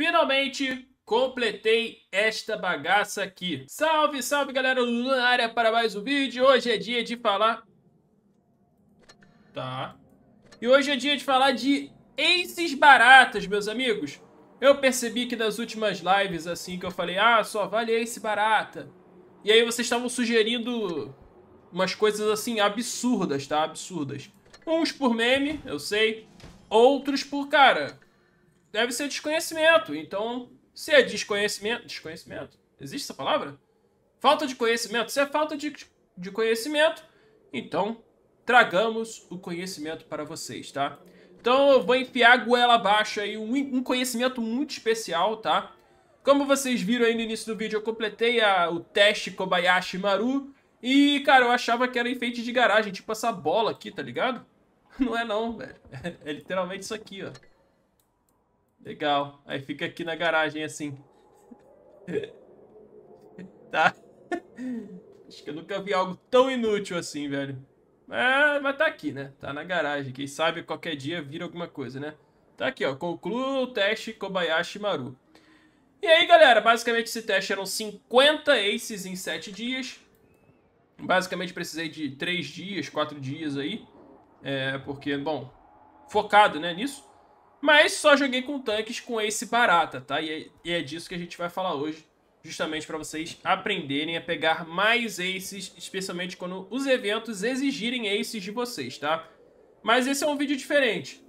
Finalmente, completei esta bagaça aqui. Salve, salve, galera! Lula na área para mais um vídeo. Hoje é dia de falar... Tá. E hoje é dia de falar de aces baratas, meus amigos. Eu percebi que nas últimas lives, assim, que eu falei, ah, só vale ace barata. E aí vocês estavam sugerindo umas coisas, assim, absurdas, tá? Absurdas. Uns por meme, eu sei. Outros por, cara, deve ser desconhecimento. Então, se é desconhecimento. Desconhecimento? Existe essa palavra? Falta de conhecimento. Se é falta de, de conhecimento, então tragamos o conhecimento para vocês, tá? Então eu vou enfiar a goela abaixo aí, um, um conhecimento muito especial, tá? Como vocês viram aí no início do vídeo, eu completei a, o teste Kobayashi Maru. E, cara, eu achava que era enfeite de garagem, tipo essa bola aqui, tá ligado? Não é não, velho. É, é literalmente isso aqui, ó. Legal. Aí fica aqui na garagem assim. tá? Acho que eu nunca vi algo tão inútil assim, velho. Mas, ah, mas tá aqui, né? Tá na garagem. Quem sabe qualquer dia vira alguma coisa, né? Tá aqui, ó. Concluo o teste Kobayashi Maru. E aí, galera, basicamente esse teste eram 50 aces em 7 dias. Basicamente precisei de 3 dias, 4 dias aí. É, porque, bom, focado né, nisso. Mas só joguei com tanques com Ace barata, tá? E é, e é disso que a gente vai falar hoje, justamente para vocês aprenderem a pegar mais Aces, especialmente quando os eventos exigirem Aces de vocês, tá? Mas esse é um vídeo diferente.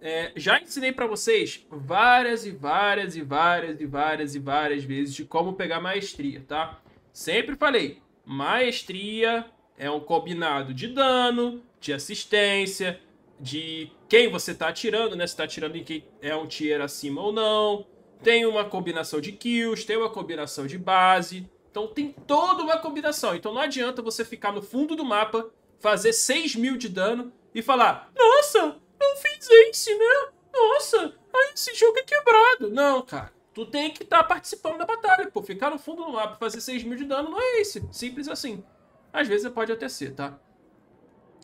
É, já ensinei para vocês várias e várias e várias e várias e várias vezes de como pegar maestria, tá? Sempre falei, maestria é um combinado de dano, de assistência, de quem você está atirando, né? Se está atirando em quem é um tier acima ou não. Tem uma combinação de kills, tem uma combinação de base. Então tem toda uma combinação. Então não adianta você ficar no fundo do mapa, fazer 6 mil de dano e falar Nossa, não fiz esse, né? Nossa, ah, esse jogo é quebrado. Não, cara. Tu tem que estar tá participando da batalha, pô. Ficar no fundo do mapa, fazer 6 mil de dano não é esse. Simples assim. Às vezes pode até ser, tá?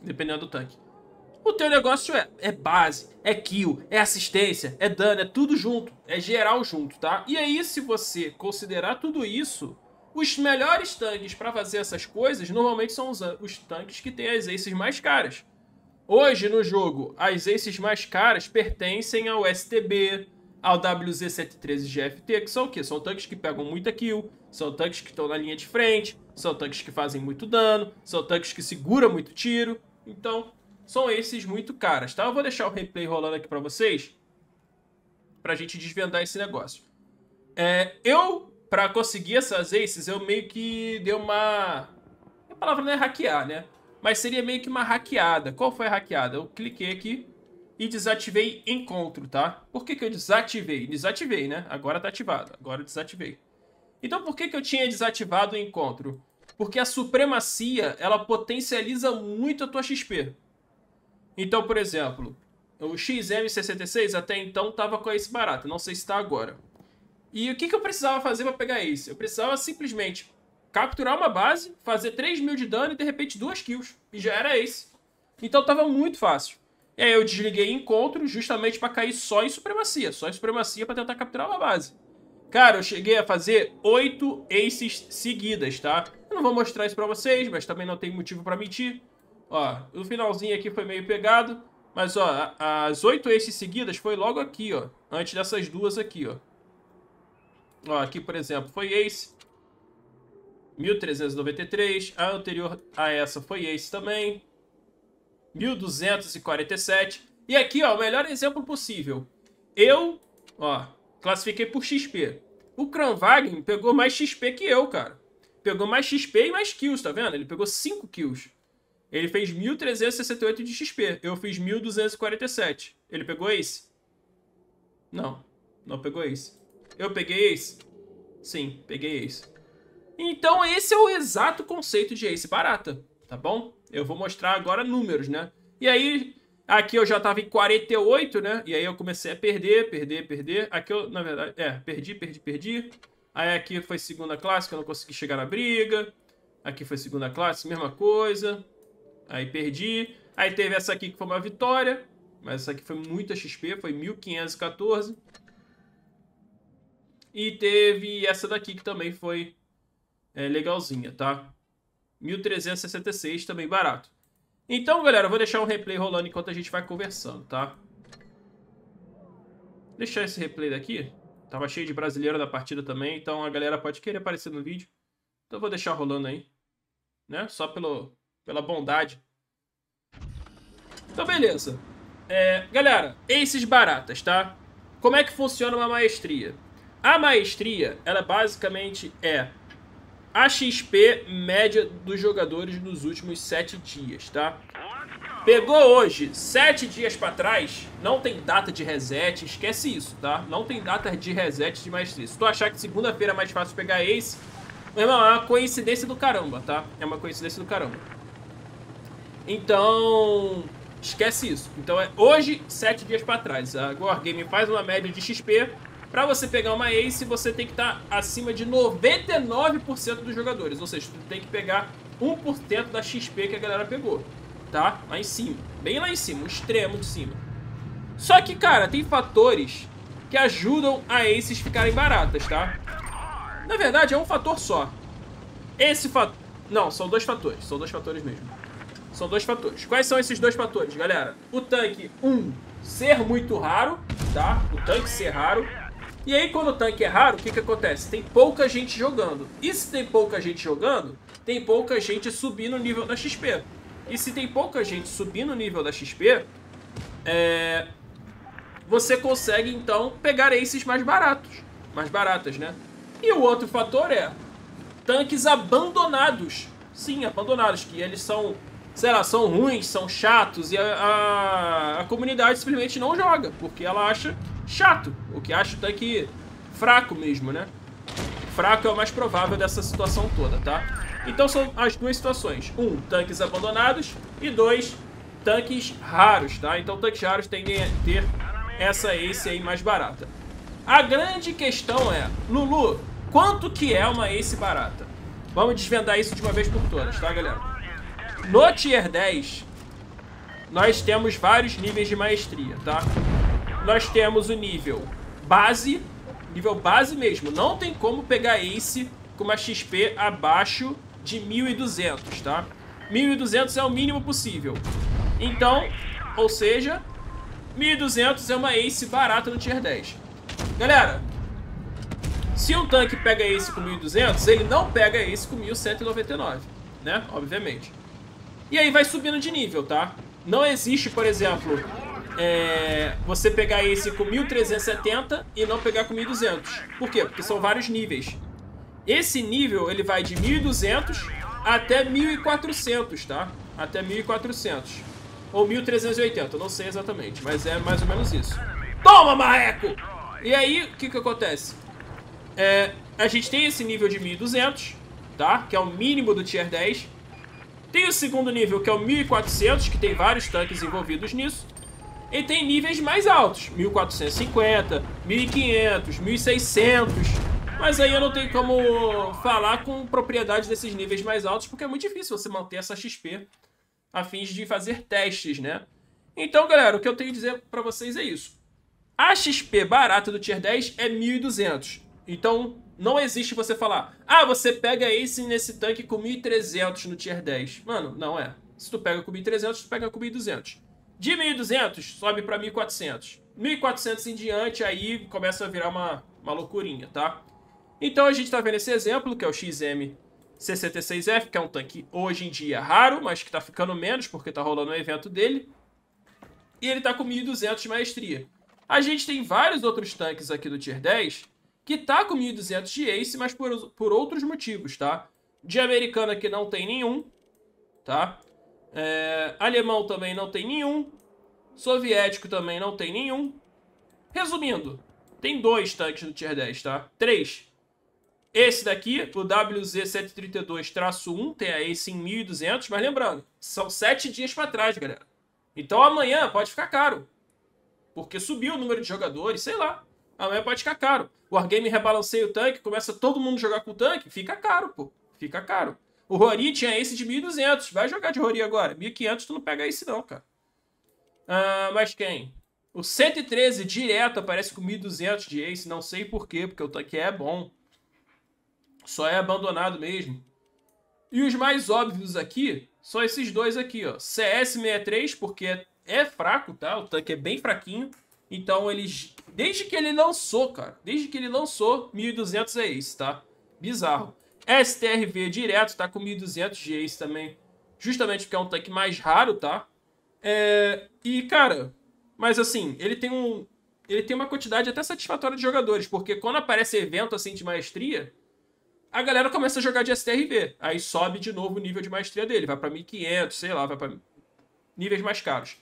Dependendo do tanque. O teu negócio é, é base, é kill, é assistência, é dano, é tudo junto, é geral junto, tá? E aí, se você considerar tudo isso, os melhores tanques para fazer essas coisas normalmente são os, os tanques que têm as aces mais caras. Hoje no jogo, as aces mais caras pertencem ao STB, ao WZ713GFT, que são o quê? São tanques que pegam muita kill, são tanques que estão na linha de frente, são tanques que fazem muito dano, são tanques que seguram muito tiro. Então, são esses muito caras, tá? Eu vou deixar o replay rolando aqui para vocês pra gente desvendar esse negócio. É, eu, para conseguir essas aces, eu meio que dei uma... A palavra não é hackear, né? Mas seria meio que uma hackeada. Qual foi a hackeada? Eu cliquei aqui e desativei encontro, tá? Por que, que eu desativei? Desativei, né? Agora tá ativado. Agora desativei. Então por que, que eu tinha desativado o encontro? Porque a supremacia, ela potencializa muito a tua XP. Então, por exemplo, o XM66 até então estava com esse barato, não sei se está agora. E o que, que eu precisava fazer para pegar isso? Eu precisava simplesmente capturar uma base, fazer 3 mil de dano e de repente duas kills. E já era esse. Então estava muito fácil. E aí eu desliguei encontro justamente para cair só em supremacia. Só em supremacia para tentar capturar uma base. Cara, eu cheguei a fazer 8 aces seguidas, tá? Eu não vou mostrar isso para vocês, mas também não tem motivo para mentir. Ó, o finalzinho aqui foi meio pegado. Mas, ó, as oito aces seguidas foi logo aqui, ó. Antes dessas duas aqui, ó. Ó, aqui, por exemplo, foi ace. 1393. A anterior a essa foi ace também. 1247. E aqui, ó, o melhor exemplo possível. Eu, ó, classifiquei por XP. O Kranwagen pegou mais XP que eu, cara. Pegou mais XP e mais kills, tá vendo? Ele pegou 5 kills. Ele fez 1.368 de XP. Eu fiz 1.247. Ele pegou esse? Não. Não pegou esse. Eu peguei esse? Sim, peguei esse. Então esse é o exato conceito de ace barata, tá bom? Eu vou mostrar agora números, né? E aí, aqui eu já tava em 48, né? E aí eu comecei a perder, perder, perder. Aqui eu, na verdade, é, perdi, perdi, perdi. Aí aqui foi segunda classe, que eu não consegui chegar na briga. Aqui foi segunda classe, mesma coisa. Aí perdi. Aí teve essa aqui que foi uma vitória. Mas essa aqui foi muita XP, foi 1514. E teve essa daqui que também foi é, legalzinha, tá? 1366, também barato. Então, galera, eu vou deixar um replay rolando enquanto a gente vai conversando, tá? Deixar esse replay daqui. Tava cheio de brasileiro na partida também, então a galera pode querer aparecer no vídeo. Então eu vou deixar rolando aí, né? Só pelo, pela bondade. Então, beleza. É, galera, esses baratas, tá? Como é que funciona uma maestria? A maestria, ela basicamente é a XP média dos jogadores nos últimos 7 dias, tá? Pegou hoje, 7 dias para trás, não tem data de reset, esquece isso, tá? Não tem data de reset de maestria. Se tu achar que segunda-feira é mais fácil pegar Ace, meu irmão, é uma coincidência do caramba, tá? É uma coincidência do caramba. Então, esquece isso. Então, é hoje, sete dias para trás. A War Game faz uma média de XP. Para você pegar uma Ace, você tem que estar tá acima de 99% dos jogadores. Ou seja, você tem que pegar 1% da XP que a galera pegou. Tá? Lá em cima. Bem lá em cima, o extremo de cima. Só que, cara, tem fatores que ajudam a Aces ficarem baratas, tá? Na verdade, é um fator só. Esse fator... Não, são dois fatores. São dois fatores mesmo. São dois fatores. Quais são esses dois fatores, galera? O tanque, um, ser muito raro, tá? O tanque ser raro. E aí, quando o tanque é raro, o que, que acontece? Tem pouca gente jogando. E se tem pouca gente jogando, tem pouca gente subindo o nível da XP. E se tem pouca gente subindo o nível da XP, é... você consegue, então, pegar esses mais baratos. Mais baratas, né? E o outro fator é tanques abandonados. Sim, abandonados, que eles são sei lá, são ruins, são chatos, e a, a, a, comunidade simplesmente não joga, porque ela acha chato, o que acha até que fraco mesmo, né? Fraco é o mais provável dessa situação toda, tá? Então são as duas situações. Um, tanques abandonados, e dois, tanques raros, tá? Então tanques raros tendem a ter essa Ace aí mais barata. A grande questão é, Lulu, quanto que é uma Ace barata? Vamos desvendar isso de uma vez por todas, tá, galera? No Tier 10, nós temos vários níveis de maestria, tá? Nós temos o nível base, nível base mesmo. Não tem como pegar Ace com uma XP abaixo de 1.200, tá? 1.200 é o mínimo possível. Então, ou seja, 1.200 é uma Ace barata no Tier 10. Galera, se um tanque pega Ace com 1.200, ele não pega Ace com 1.199, né? Obviamente. E aí vai subindo de nível, tá? Não existe, por exemplo, é, você pegar esse com 1370 e não pegar com 1200. Por quê? Porque são vários níveis. Esse nível ele vai de 1200 até 1400, tá? Até 1400. Ou 1380, não sei exatamente, mas é mais ou menos isso. Toma, marreco! E aí, o que que acontece? É, a gente tem esse nível de 1200, tá? Que é o mínimo do tier 10. Tem o segundo nível, que é o 1400, que tem vários tanques envolvidos nisso. E tem níveis mais altos, 1450, 1500, 1600. Mas aí eu não tenho como falar com propriedade desses níveis mais altos, porque é muito difícil você manter essa XP a fins de fazer testes, né? Então, galera, o que eu tenho a dizer para vocês é isso. A XP barata do Tier 10 é 1200. Então, não existe você falar, ah, você pega esse nesse tanque com 1.300 no tier 10. Mano, não é. Se tu pega com 1.300, tu pega com 1.200. De 1.200, sobe pra 1.400. 1.400 em diante, aí começa a virar uma, uma loucurinha, tá? Então a gente tá vendo esse exemplo, que é o XM 66F, que é um tanque hoje em dia raro, mas que tá ficando menos porque tá rolando o um evento dele. E ele tá com 1.200 de maestria. A gente tem vários outros tanques aqui do Tier 10 que tá com 1.200 de ace, mas por, por outros motivos, tá? De americana que não tem nenhum, tá? É, alemão também não tem nenhum. Soviético também não tem nenhum. Resumindo, tem dois tanques no Tier 10, tá? Três. Esse daqui, o WZ732-1, tem a Ace em 1.200, mas lembrando, são sete dias para trás, galera. Então amanhã pode ficar caro, porque subiu o número de jogadores, sei lá amanhã pode ficar caro. O Wargame rebalanceia o tanque, começa todo mundo a jogar com o tanque, fica caro, pô. Fica caro. O Rory tinha esse de 1.200, vai jogar de Rory agora. 1.500 tu não pega esse não, cara. Ah, mas quem? O 113 direto aparece com 1.200 de Ace, não sei por quê, porque o tanque é bom. Só é abandonado mesmo. E os mais óbvios aqui são esses dois aqui, ó. CS63, porque é fraco, tá? O tanque é bem fraquinho. Então eles... Desde que ele lançou, cara. Desde que ele lançou, 1.200 é isso, tá? Bizarro. STRV direto tá com 1.200 de ace também. Justamente porque é um tanque mais raro, tá? É... E, cara... Mas, assim, ele tem um... Ele tem uma quantidade até satisfatória de jogadores. Porque quando aparece evento, assim, de maestria a galera começa a jogar de STRV. Aí sobe de novo o nível de maestria dele. Vai para 1500, sei lá, vai para níveis mais caros.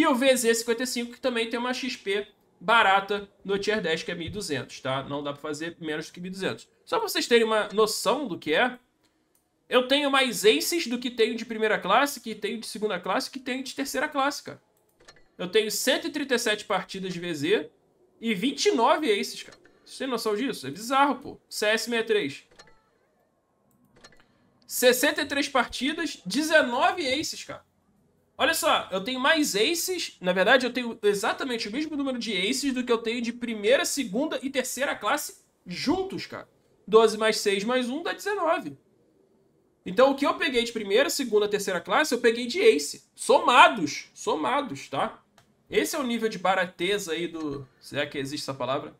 E o VZ55, que também tem uma XP barata no Tier 10, que é 1.200, tá? Não dá pra fazer menos do que 1.200. Só pra vocês terem uma noção do que é, eu tenho mais aces do que tenho de primeira classe, que tenho de segunda classe, que tenho de terceira classe, cara. Eu tenho 137 partidas de VZ e 29 aces, cara. Vocês têm noção disso? É bizarro, pô. CS63. 63 partidas, 19 aces, cara. Olha só, eu tenho mais aces, na verdade eu tenho exatamente o mesmo número de aces do que eu tenho de primeira, segunda e terceira classe juntos, cara. 12 mais 6 mais 1 dá 19. Então o que eu peguei de primeira, segunda, terceira classe, eu peguei de ace. Somados, somados, tá? Esse é o nível de barateza aí do... será é que existe essa palavra?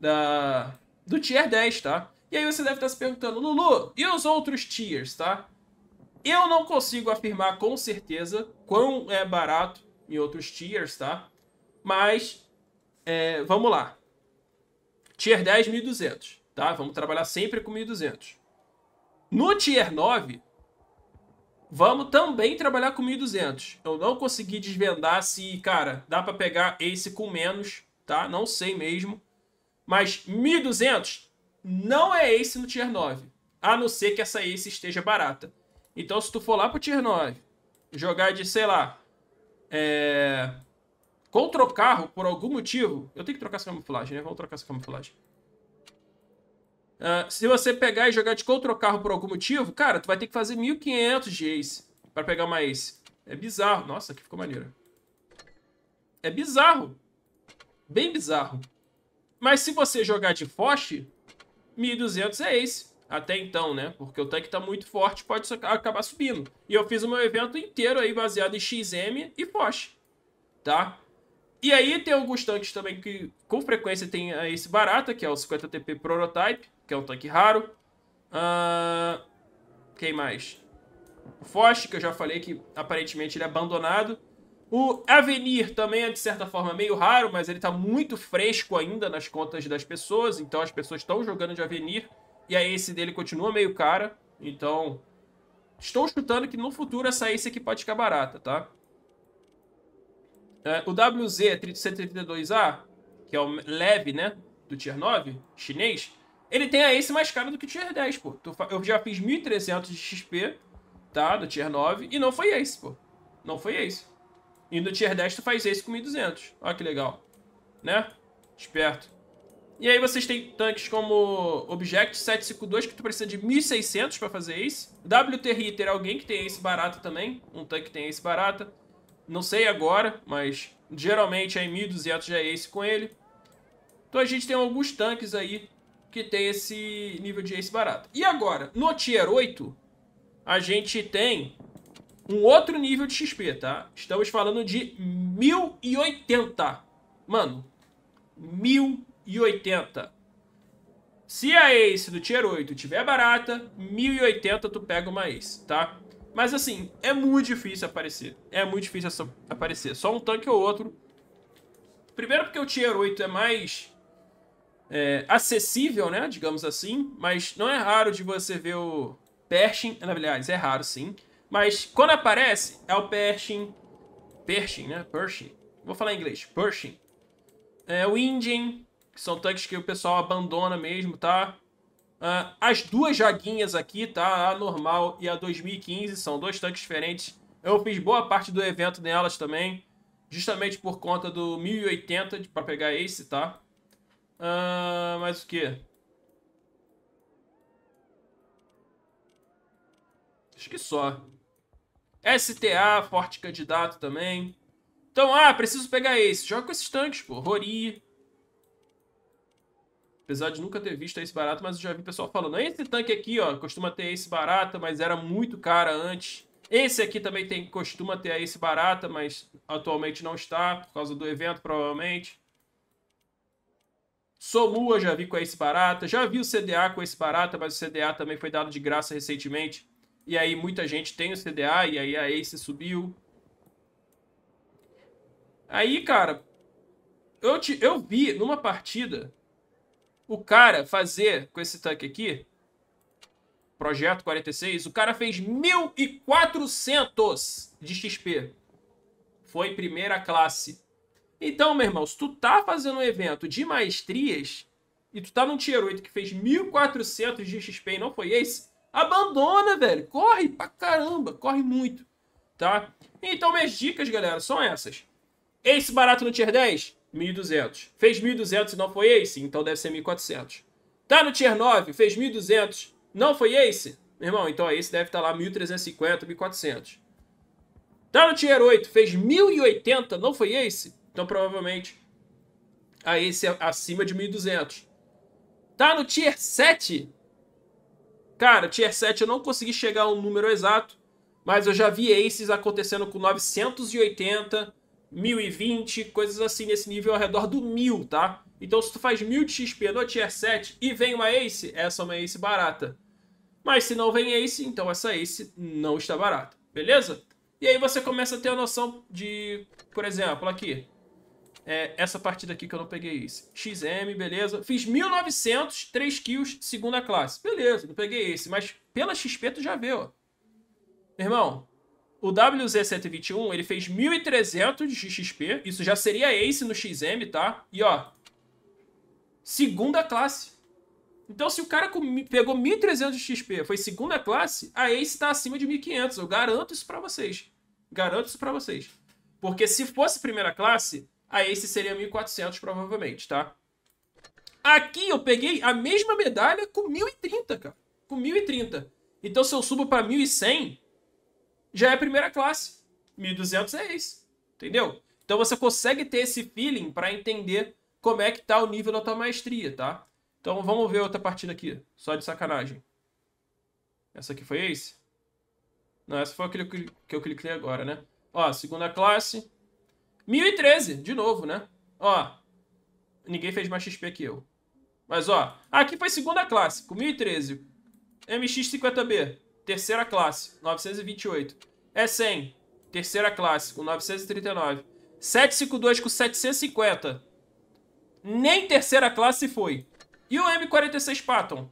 Da... Do tier 10, tá? E aí você deve estar se perguntando, Lulu, e os outros tiers, tá? Eu não consigo afirmar com certeza quão é barato em outros tiers, tá? Mas, é, vamos lá. Tier 10, 1.200, tá? Vamos trabalhar sempre com 1.200. No Tier 9, vamos também trabalhar com 1.200. Eu não consegui desvendar se, cara, dá para pegar esse com menos, tá? Não sei mesmo. Mas 1.200 não é esse no Tier 9, a não ser que essa esse esteja barata. Então, se tu for lá pro Tier 9, jogar de, sei lá, é... contra o carro, por algum motivo... Eu tenho que trocar essa camuflagem, né? Vamos trocar essa camuflagem. Uh, se você pegar e jogar de contra o carro por algum motivo, cara, tu vai ter que fazer 1500 de Ace pra pegar uma Ace. É bizarro. Nossa, que ficou maneiro. É bizarro. Bem bizarro. Mas se você jogar de Foch, 1200 é Ace até então, né? Porque o tanque tá muito forte, pode acabar subindo. E eu fiz o meu evento inteiro aí baseado em XM e Porsche. tá? E aí tem alguns tanques também que com frequência tem eh, esse barata, que é o 50 TP Prototype, que é um tanque raro. Uh, quem mais? O Foch, que eu já falei que aparentemente ele é abandonado. O Avenir também é de certa forma meio raro, mas ele tá muito fresco ainda nas contas das pessoas, então as pessoas estão jogando de Avenir. E aí esse dele continua meio cara. Então, estou chutando que no futuro essa Ace aqui pode ficar barata, tá? É, o WZ-132A, é que é o leve, né? Do Tier 9, chinês. Ele tem a Ace mais cara do que o Tier 10, pô. Eu já fiz 1.300 de XP, tá? Do Tier 9. E não foi Ace, pô. Não foi Ace. E no Tier 10 tu faz Ace com 1.200. Olha que legal. Né? Esperto. E aí vocês têm tanques como Object 752, que tu precisa de 1.600 para fazer isso. WT Hitter, alguém que tem esse barato também. Um tanque tem esse barata. Não sei agora, mas geralmente é em 1.200 já é esse com ele. Então a gente tem alguns tanques aí que tem esse nível de ace barato. E agora, no Tier 8, a gente tem um outro nível de XP, tá? Estamos falando de 1080. Mano, 1080. 1.080. Se a Ace do Tier 8 tiver barata, 1.080 tu pega uma Ace, tá? Mas assim, é muito difícil aparecer. É muito difícil aparecer. Só um tanque ou outro. Primeiro porque o Tier 8 é mais é, acessível, né? Digamos assim. Mas não é raro de você ver o Pershing. Aliás, é raro sim. Mas quando aparece, é o Pershing. Pershing, né? Pershing. Vou falar em inglês. Pershing. É o Indian que são tanques que o pessoal abandona mesmo, tá? Uh, as duas jaguinhas aqui, tá? A normal e a 2015, são dois tanques diferentes. Eu fiz boa parte do evento nelas também, justamente por conta do 1080 para pegar esse, tá? Uh, ah, mas o que? Acho que só. STA, forte candidato também. Então, ah, preciso pegar esse. Joga com esses tanques, pô. Rory, Apesar de nunca ter visto esse barato, mas eu já vi pessoal falando. Ah, esse tanque aqui, ó, costuma ter esse barata, mas era muito cara antes. Esse aqui também tem, costuma ter esse barata, mas atualmente não está, por causa do evento, provavelmente. Somua já vi com esse barata. Já vi o CDA com esse barata, mas o CDA também foi dado de graça recentemente. E aí muita gente tem o CDA, e aí a Ace subiu. Aí, cara, eu, te, eu vi numa partida o cara fazer com esse tanque aqui, projeto 46, o cara fez 1.400 de XP. Foi primeira classe. Então, meu irmão, se tu tá fazendo um evento de maestrias e tu tá num tier 8 que fez 1.400 de XP e não foi esse, abandona, velho. Corre pra caramba, corre muito, tá? Então, minhas dicas, galera, são essas. Esse barato no tier 10? 1.200. Fez 1.200 e não foi ace? Então deve ser 1.400. Tá no tier 9, fez 1.200, não foi ace? Meu irmão, então ace deve estar tá lá 1.350, 1.400. Tá no tier 8, fez 1.080, não foi ace? Então provavelmente a esse é acima de 1.200. Tá no tier 7? Cara, tier 7 eu não consegui chegar a um número exato, mas eu já vi aces acontecendo com 980, 1020, coisas assim nesse nível ao redor do 1000, tá? Então se tu faz 1000 de XP no Tier 7 e vem uma Ace, essa é uma Ace barata. Mas se não vem Ace, então essa Ace não está barata, beleza? E aí você começa a ter a noção de, por exemplo, aqui. É essa partida aqui que eu não peguei Ace. XM, beleza. Fiz 1900, 3 kills, segunda classe. Beleza, não peguei Ace, mas pela XP tu já vê, ó. irmão, o WZ121, ele fez 1.300 de XP. Isso já seria ace no XM, tá? E, ó, segunda classe. Então, se o cara pegou 1.300 de XP, foi segunda classe, a ace tá acima de 1.500. Eu garanto isso para vocês. Garanto isso para vocês. Porque se fosse primeira classe, a ace seria 1.400 provavelmente, tá? Aqui eu peguei a mesma medalha com 1.030, cara. Com 1.030. Então, se eu subo para 1.100 já é primeira classe. 1.200 é isso. Entendeu? Então você consegue ter esse feeling para entender como é que tá o nível da tua maestria, tá? Então vamos ver outra partida aqui, só de sacanagem. Essa aqui foi ace? Não, essa foi aquele que eu cliquei agora, né? Ó, segunda classe. 1013, de novo, né? Ó, ninguém fez mais XP que eu. Mas, ó, aqui foi segunda classe, com 1013. MX50B. Terceira classe, 928. É 100. Terceira classe, com 939. 752 com 750. Nem terceira classe foi. E o M46 Patton?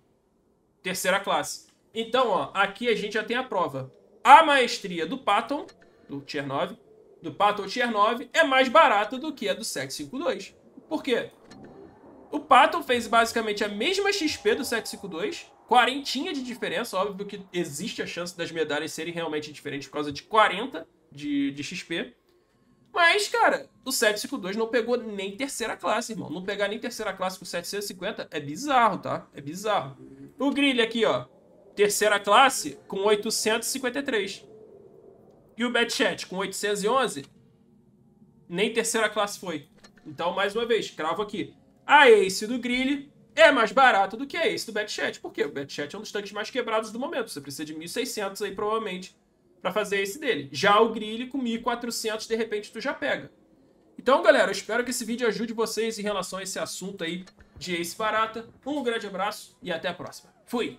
Terceira classe. Então, ó, aqui a gente já tem a prova. A maestria do Patton, do Tier 9, do Patton Tier 9, é mais barata do que a do 752. Por quê? O Patton fez basicamente a mesma XP do 752, quarentinha de diferença, óbvio que existe a chance das medalhas serem realmente diferentes por causa de 40 de, de XP. Mas, cara, o 752 não pegou nem terceira classe, irmão. Não pegar nem terceira classe com 750 é bizarro, tá? É bizarro. O Grille aqui, ó. Terceira classe com 853. E o Betchat com 811. Nem terceira classe foi. Então, mais uma vez, cravo aqui. A Ace do Grille é mais barato do que esse do BetChat. Por quê? O BetChat é um dos tanques mais quebrados do momento. Você precisa de 1.600 aí, provavelmente, para fazer esse dele. Já o Grilly, com 1.400, de repente, tu já pega. Então, galera, eu espero que esse vídeo ajude vocês em relação a esse assunto aí de Ace Barata. Um grande abraço e até a próxima. Fui!